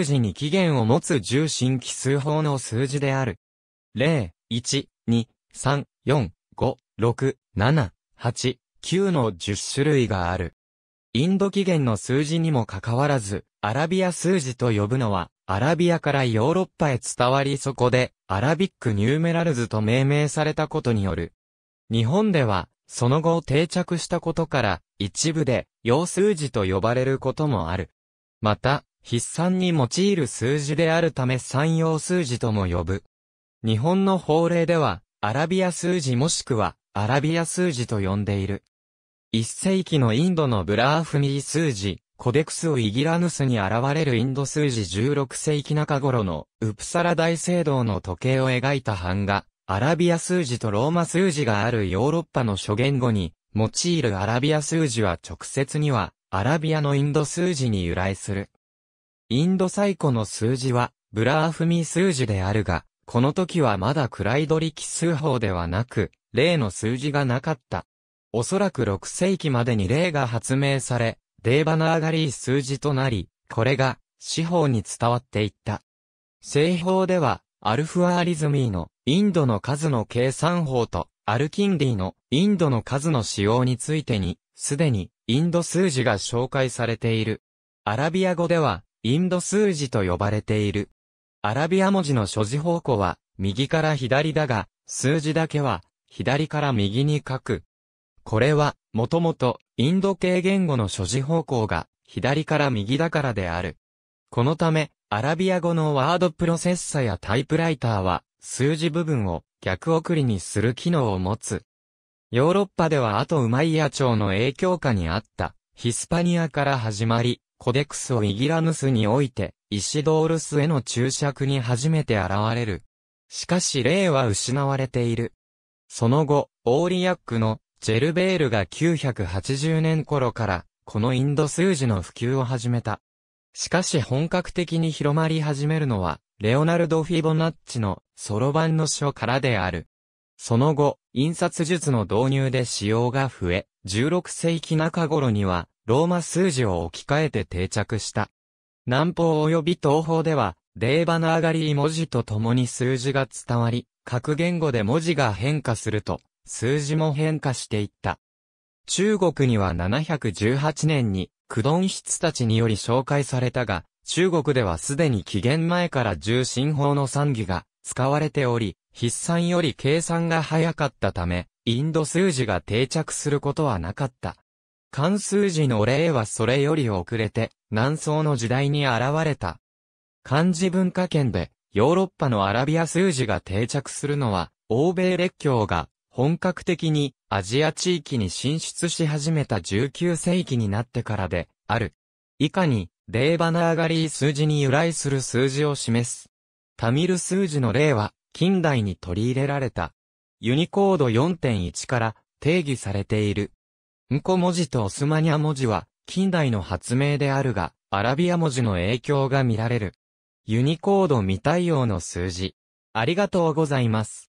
プ時に起源を持つ重心奇数法の数字である。0、1、2、3、4、5、6、7、8、9の10種類がある。インド起源の数字にもかかわらず、アラビア数字と呼ぶのは、アラビアからヨーロッパへ伝わりそこで、アラビックニューメラルズと命名されたことによる。日本では、その後定着したことから、一部で、洋数字と呼ばれることもある。また、筆算に用いる数字であるため三用数字とも呼ぶ。日本の法令では、アラビア数字もしくは、アラビア数字と呼んでいる。一世紀のインドのブラーフミー数字、コデクスウイギラヌスに現れるインド数字16世紀中頃のウプサラ大聖堂の時計を描いた版画、アラビア数字とローマ数字があるヨーロッパの諸言語に、用いるアラビア数字は直接には、アラビアのインド数字に由来する。インド最古の数字は、ブラーフミ数字であるが、この時はまだクライドリ奇数法ではなく、例の数字がなかった。おそらく6世紀までに例が発明され、デーバナーガリー数字となり、これが、司法に伝わっていった。西方では、アルフアーリズミーのインドの数の計算法と、アルキンディのインドの数の使用についてに、すでにインド数字が紹介されている。アラビア語では、インド数字と呼ばれている。アラビア文字の所持方向は、右から左だが、数字だけは、左から右に書く。これは、もともと、インド系言語の所持方向が、左から右だからである。このため、アラビア語のワードプロセッサやタイプライターは、数字部分を逆送りにする機能を持つ。ヨーロッパではあとウマイヤ朝の影響下にあった、ヒスパニアから始まり、コデクスをイギラヌスにおいて、イシドールスへの注釈に初めて現れる。しかし例は失われている。その後、オーリアックのジェルベールが980年頃から、このインド数字の普及を始めた。しかし本格的に広まり始めるのは、レオナルド・フィボナッチのソロ版の書からである。その後、印刷術の導入で使用が増え、16世紀中頃には、ローマ数字を置き換えて定着した。南方及び東方では、霊場の上がり文字と共に数字が伝わり、各言語で文字が変化すると、数字も変化していった。中国には718年に、駆動筆たちにより紹介されたが、中国ではすでに紀元前から重心法の賛義が使われており、筆算より計算が早かったため、インド数字が定着することはなかった。漢数字の例はそれより遅れて、南宋の時代に現れた。漢字文化圏で、ヨーロッパのアラビア数字が定着するのは、欧米列強が本格的にアジア地域に進出し始めた19世紀になってからである。以下に、レーバナーガリー数字に由来する数字を示す。タミル数字の例は近代に取り入れられた。ユニコード4.1から定義されているんコ文字とオスマニア文字は、近代の発明であるが、アラビア文字の影響が見られる。ユニコード未対応の数字。ありがとうございます。